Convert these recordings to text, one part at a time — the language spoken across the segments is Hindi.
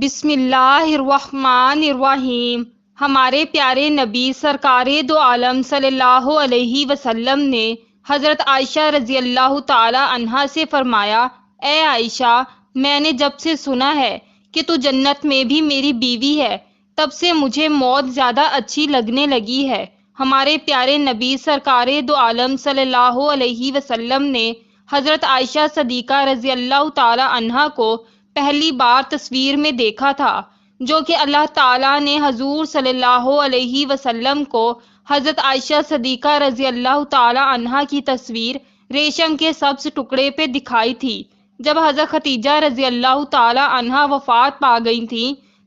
बिस्मिल्लाहिर्रहमानिर्रहीम हमारे प्यारे नबी सरकार दो आलम सल्लल्लाहु अलैहि वसल्लम ने हज़रत आयशा रजी अल्लाह तहा से फरमाया ए आयशा मैंने जब से सुना है कि तू जन्नत में भी मेरी बीवी है तब से मुझे मौत ज़्यादा अच्छी लगने लगी है हमारे प्यारे नबी सरकार दो आलम सल्लल्लाहु अलैहि वसल्लम ने हज़रत आयशा सदीक़ा रजी अल्लाह तहा को पहली बार तस्वीर में देखा था जो कि अल्लाह ताला ने हजूर सल्लल्लाहु अलैहि वसल्लम को हज़रत आयशा सदीक़ा रजी अल्लाह तहा की तस्वीर रेशम के सब्स टुकड़े पे दिखाई थी जब हज़रत खतीजा रजी अल्लाह तहा वफात पा गई थी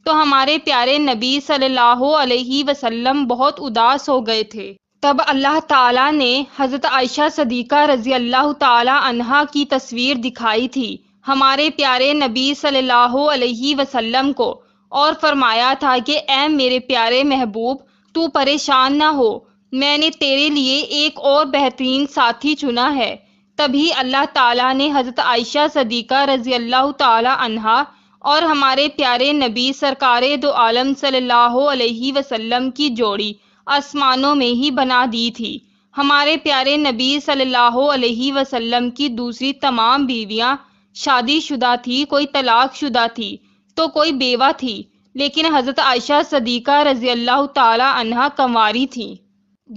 तो हमारे प्यारे नबी सल्लल्लाहु अलैहि वसल्लम बहुत उदास हो गए थे तब अल्लाह ताला ने हज़रत आयशा सदीक़ा रजी अल्लाह तहा की तस्वीर दिखाई थी हमारे प्यारे नबी सल्लल्लाहु अलैहि वसल्लम को और फरमाया था कि ए मेरे प्यारे महबूब तू परेशान ना हो मैंने तेरे लिए एक और बेहतरीन साथी चुना है तभी अल्लाह ताला ने हज़रत आयशा सदीक़ा रजी अल्लाह ताला और हमारे प्यारे नबी सरकार दो आलम सल्लल्लाहु अलैहि वसल्लम की जोड़ी आसमानों में ही बना दी थी हमारे प्यारे नबी सल्लल्लाहु अलैहि वसल्लम की दूसरी तमाम बीवियां शादीशुदा थी कोई तलाकशुदा थी तो कोई बेवा थी लेकिन हज़रत आयशा सदीक़ा रज़ी अल्लाह तहा कंवारी थी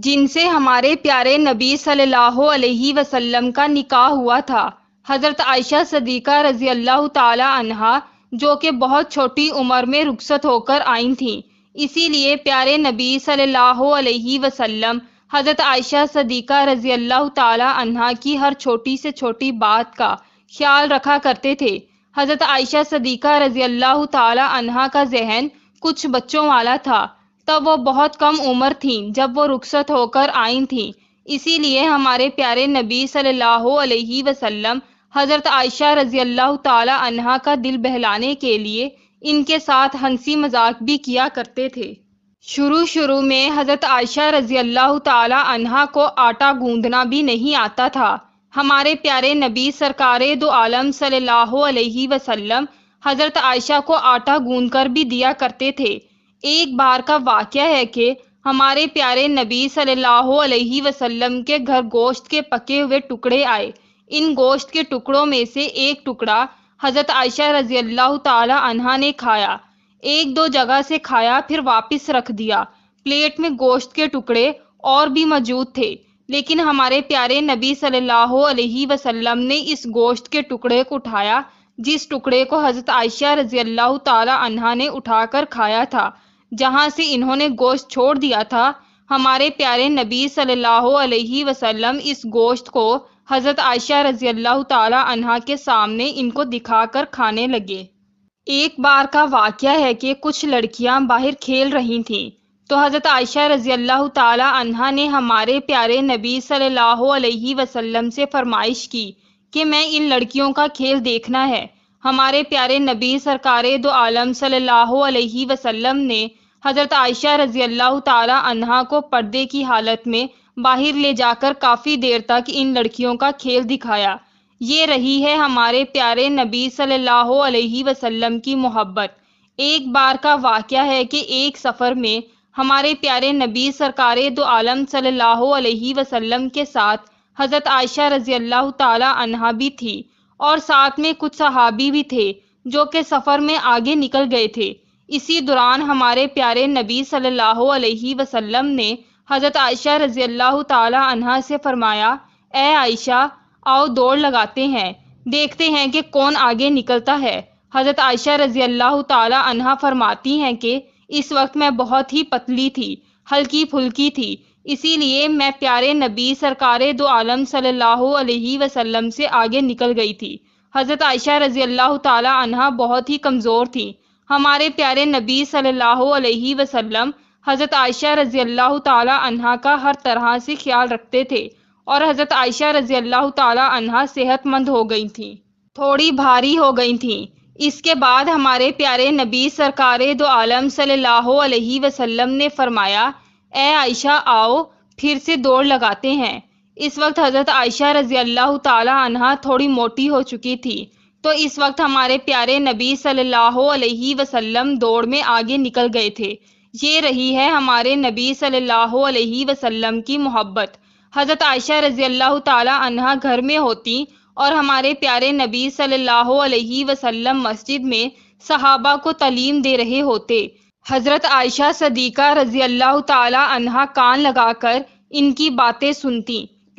जिनसे हमारे प्यारे नबी सल्लल्लाहु अलैहि वसल्लम का निकाह हुआ था हज़रत आयशा सदीक़ा रज़ी अल्लाह तहा जो कि बहुत छोटी उम्र में रुखसत होकर आई थीं इसीलिए प्यारे नबी सल्लल्लाहु अलैहि वसल्लम हज़रत आयशा सदीक़ा रज़ी अल्लाह तहा की हर छोटी से छोटी बात का ख्याल रखा करते थे हज़रत आयशा सदीक़ा रजी अल्लाह तहा का जहन कुछ बच्चों वाला था तब वो बहुत कम उम्र थी जब वो रुखसत होकर आई थी इसीलिए हमारे प्यारे नबी सल्लल्लाहु अलैहि वसल्लम हज़रत आयशा रजी अल्लाह तहा का दिल बहलाने के लिए इनके साथ हंसी मजाक भी किया करते थे शुरू शुरू में हज़रत आयशा रजी अल्लाह तहा को आटा गूंदना भी नहीं आता था हमारे प्यारे नबी सरकार दो आलम सल्लल्लाहु अलैहि वसल्लम हज़रत आयशा को आटा गूंद कर भी दिया करते थे एक बार का वाक़ है कि हमारे प्यारे नबी सल्लल्लाहु अलैहि वसल्लम के घर गोश्त के पके हुए टुकड़े आए इन गोश्त के टुकड़ों में से एक टुकड़ा हज़रत आयशा रजी अल्लाह तहा ने खाया एक दो जगह से खाया फिर वापस रख दिया प्लेट में गोश्त के टुकड़े और भी मौजूद थे लेकिन हमारे प्यारे नबी सल्लल्लाहु अलैहि वसल्लम ने इस गोश्त के टुकड़े को उठाया जिस टुकड़े को हज़रत आयशा रजी अल्लाह तला ने उठाकर खाया था जहाँ से इन्होंने गोश्त छोड़ दिया था हमारे प्यारे नबी सल्लल्लाहु अलैहि वसल्लम इस गोश्त को हज़रत आयशा रजी अल्लाह तला के सामने इनको दिखाकर खाने लगे एक बार का वाक्य है कि कुछ लड़कियां बाहर खेल रही थीं तो हज़रत आयशा रज़ी अल्लाह तहा ने हमारे प्यारे नबी सल्लल्लाहु अलैहि वसल्लम से फरमाइश की कि मैं इन लड़कियों का खेल देखना है हमारे प्यारे नबी सरकार दो आलम सल्लल्लाहु अलैहि वसल्लम ने हज़रत आयशा रज़ी अल्लाह तहा को पर्दे की हालत में बाहर ले जाकर काफ़ी देर तक इन लड़कियों का खेल दिखाया ये रही है हमारे प्यारे नबी सल्लल्लाहु अलैहि वसल्लम की मोहब्बत एक बार का वाक़ है कि एक सफ़र में हमारे प्यारे नबी सरकार दो आलम अलैहि वसल्लम के साथ हज़रत आयशा रजी अल्लाह तहा भी थी और साथ में कुछ सहाबी भी थे जो कि सफ़र में आगे निकल गए थे इसी दौरान हमारे प्यारे नबी सल्लल्लाहु अलैहि वसल्लम ने हज़रत आयशा रजी अल्लाह तहा से फरमाया ऐ आयशा आओ दौड़ लगाते हैं देखते हैं कि कौन आगे निकलता है हज़रत आयशा रजी अल्लाह तहा फरमाती हैं कि इस वक्त मैं बहुत ही पतली थी हल्की फुल्की थी इसीलिए मैं प्यारे नबी सरकार दो आलम सल्लल्लाहु अलैहि वसल्लम से आगे निकल गई थी हज़रत आयशा रजी अल्लाह तहा बहुत ही कमज़ोर थी हमारे प्यारे नबी सल्लल्लाहु अलैहि वसल्लम हज़रत आयशा रजी अल्लाह तहा का हर तरह से ख्याल रखते थे और हज़रत आयशा रजी अल्लाह तहा सेहतमंद हो गई थी थोड़ी भारी हो गई थी इसके बाद हमारे प्यारे नबी सरकार दो आलम सल्लल्लाहु अलैहि वसल्लम ने फरमाया ए आयशा आओ फिर से दौड़ लगाते हैं इस वक्त हज़रत आयशा रजी अल्लाह तहा थोड़ी मोटी हो चुकी थी तो इस वक्त हमारे प्यारे नबी सल्लल्लाहु अलैहि वसल्लम दौड़ में आगे निकल गए थे ये रही है हमारे नबी सल्लल्लाहु अलैहि वसल्लम की मोहब्बत हज़रत आयशा रजी अल्लाह तहा घर में होती और हमारे प्यारे नबी सल्लल्लाहु अलैहि वसल्लम मस्जिद में सहाबा को तलीम दे रहे होते हजरत आयशा सदीका रजी अल्लाह तहा कान लगाकर इनकी बातें सुनती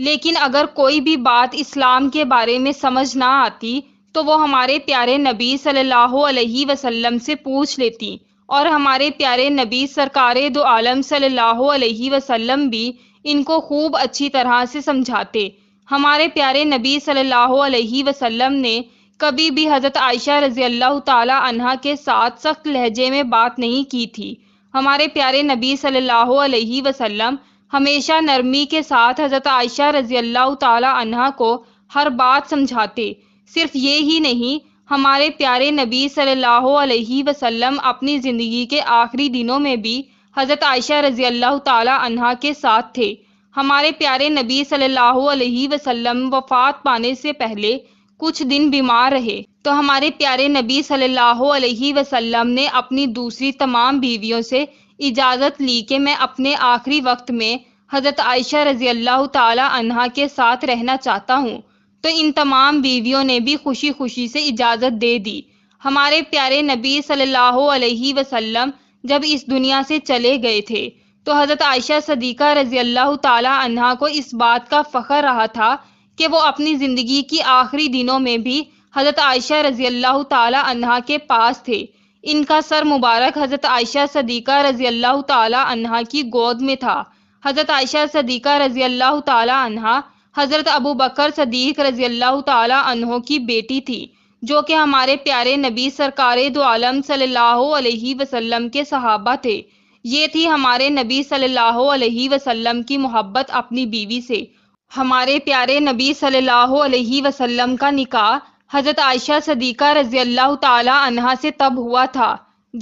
लेकिन अगर कोई भी बात इस्लाम के बारे में समझ ना आती तो वो हमारे प्यारे नबी सल्लल्लाहु अलैहि वसल्लम से पूछ लेती और हमारे प्यारे नबी सरकारे दो आलम सल्लल्लाहु अलैहि वसल्लम भी इनको खूब अच्छी तरह से समझाते हमारे प्यारे नबी सल्लल्लाहु अलैहि वसल्लम ने कभी भी हज़रत आयशा रज़ी अल्लाह तहा के साथ सख्त लहजे में बात नहीं की थी हमारे प्यारे नबी सल्लल्लाहु अलैहि वसल्लम हमेशा नरमी के साथ हज़रत आयशा रज़ी अल्लाह तहा को हर बात समझाते सिर्फ ये ही नहीं हमारे प्यारे नबी सल्लल्लाहु अलैहि वसल्लम अपनी ज़िंदगी के आखिरी दिनों में भी हज़रत आयशा रज़ी अल्लाह तह के साथ थे हमारे प्यारे नबी सल्लल्लाहु अलैहि वसल्लम वफात पाने से पहले कुछ दिन बीमार रहे तो हमारे प्यारे नबी सल्लल्लाहु अलैहि वसल्लम ने अपनी दूसरी तमाम बीवियों से इजाज़त ली कि मैं अपने आखिरी वक्त में हज़रत आयशा रजी अल्लाह तहा के साथ रहना चाहता हूँ तो इन तमाम बीवियों ने भी खुशी खुशी से इजाज़त दे दी हमारे प्यारे नबी सल्लल्लाहु अलैहि वसल्लम जब इस दुनिया से चले गए थे तो हज़रत आयशा सदीक़ा रज़ी अल्लाह तहा को इस बात का फ़ख्र रहा था कि वो अपनी ज़िंदगी की आखिरी दिनों में भी हज़रत आयशा रज़ी अल्लाह तहा के पास थे इनका सर मुबारक हज़रत आयशा सदीक़ा रज़ी अल्लाह तहा की गोद में था हज़रत आयशा सदीक़ा रज़ी अल्लाह तहा हज़रत अबू बकर सदीक रज़ी अल्लाह तहों की बेटी थी जो कि हमारे प्यारे नबी सरकार दो आलम सल्लल्लाहु अलैहि वसल्लम के सहाबा थे ये थी हमारे नबी सल्लल्लाहु अलैहि वसल्लम की मोहब्बत अपनी बीवी से हमारे प्यारे नबी सल्लल्लाहु अलैहि वसल्लम का निकाह हजरत आयशा सदीक़ा रजी अल्लाह तहा से तब हुआ था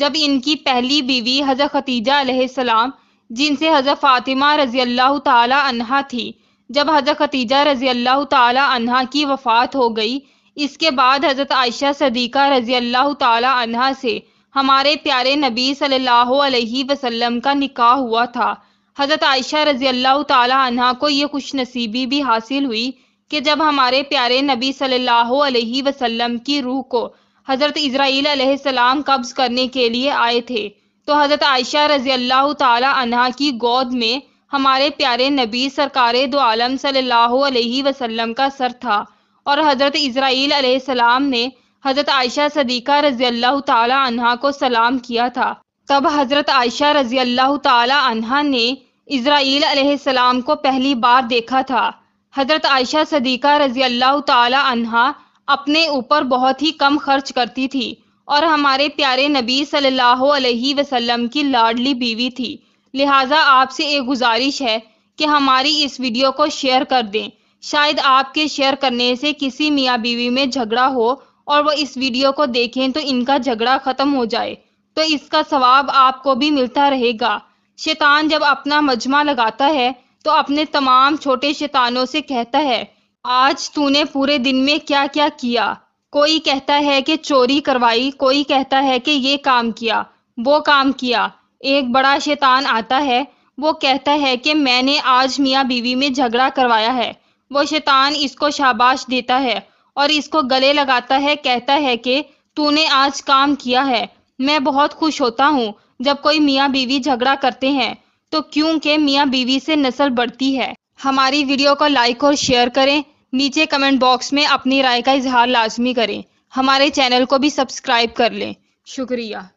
जब इनकी पहली बीवी हजरत खतीजा सलाम जिनसे हजरत फातिमा रजी अल्लाह तहा थी जब हजरत खतीजा रजी अल्लाह तहा की वफ़ात हो गई इसके बाद हजरत आयशा सदीक़ा रजी अल्लाह तहा से हमारे प्यारे नबी सल्लल्लाहु अलैहि वसल्लम का निकाह हुआ था हज़रत आयशा रजी अल्लाह तहा को ये खुश नसीबी भी हासिल हुई कि जब हमारे प्यारे नबी सल्लल्लाहु अलैहि वसल्लम की रूह को हज़रत इसराइल सलाम कब्ज़ करने के लिए आए थे तो हज़रत आयशा रजी अल्लाह तहा की गोद में हमारे प्यारे नबी सरकार दो आलम सल्लल्लाहु अलैहि वसल्लम का सर था और हज़रत इसराइल सलाम ने हज़रत आयशा सदीक़ा रज़ी अल्लाह तहा को सलाम किया था तब हज़रत आयशा रज़ी अल्लाह तहा ने इसराइल सलाम को पहली बार देखा था हज़रत आयशा सदीक़ा रज़ी अल्लाह तहा अपने ऊपर बहुत ही कम खर्च करती थी और हमारे प्यारे नबी सल्लल्लाहु अलैहि वसल्लम की लाडली बीवी थी लिहाजा आपसे एक गुजारिश है कि हमारी इस वीडियो को शेयर कर दें शायद आपके शेयर करने से किसी मियाँ बीवी में झगड़ा हो और वो इस वीडियो को देखें तो इनका झगड़ा खत्म हो जाए तो इसका सवाब आपको भी मिलता रहेगा शैतान जब अपना मजमा लगाता है तो अपने तमाम छोटे शैतानों से कहता है आज तूने पूरे दिन में क्या क्या किया कोई कहता है कि चोरी करवाई कोई कहता है कि ये काम किया वो काम किया एक बड़ा शैतान आता है वो कहता है कि मैंने आज मियाँ बीवी में झगड़ा करवाया है वो शैतान इसको शाबाश देता है और इसको गले लगाता है कहता है कि तूने आज काम किया है मैं बहुत खुश होता हूँ जब कोई मियाँ बीवी झगड़ा करते हैं तो क्योंकि मियाँ बीवी से नस्ल बढ़ती है हमारी वीडियो को लाइक और शेयर करें नीचे कमेंट बॉक्स में अपनी राय का इजहार लाजमी करें हमारे चैनल को भी सब्सक्राइब कर लें शुक्रिया